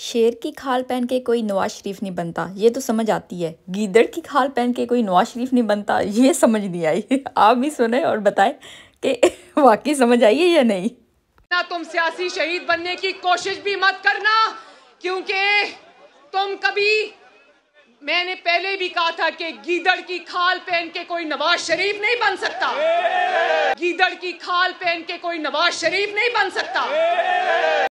शेर की खाल पहन के कोई नवाज शरीफ नहीं बनता ये तो समझ आती है गीदड़ की खाल पहन के कोई नवाज शरीफ नहीं बनता ये समझ नहीं आई आप भी सुने और बताएं कि वाकई समझ आई है या नहीं ना तुम सियासी शहीद बनने की कोशिश भी मत करना क्योंकि तुम कभी मैंने पहले भी कहा था कि गीदड़ की खाल पहन के कोई नवाज शरीफ नहीं बन सकता गीदड़ की खाल पहन के कोई नवाज शरीफ नहीं बन सकता